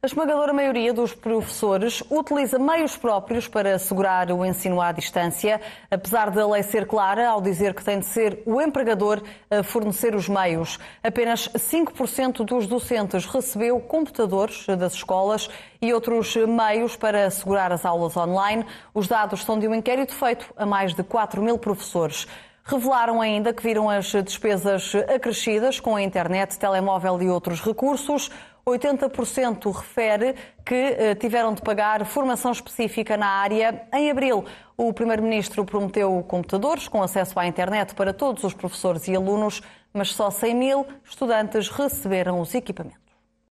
A esmagadora maioria dos professores utiliza meios próprios para assegurar o ensino à distância, apesar da lei ser clara ao dizer que tem de ser o empregador a fornecer os meios. Apenas 5% dos docentes recebeu computadores das escolas e outros meios para assegurar as aulas online. Os dados são de um inquérito feito a mais de 4 mil professores. Revelaram ainda que viram as despesas acrescidas com a internet, telemóvel e outros recursos. 80% refere que eh, tiveram de pagar formação específica na área. Em abril, o Primeiro-Ministro prometeu computadores com acesso à internet para todos os professores e alunos, mas só 100 mil estudantes receberam os equipamentos.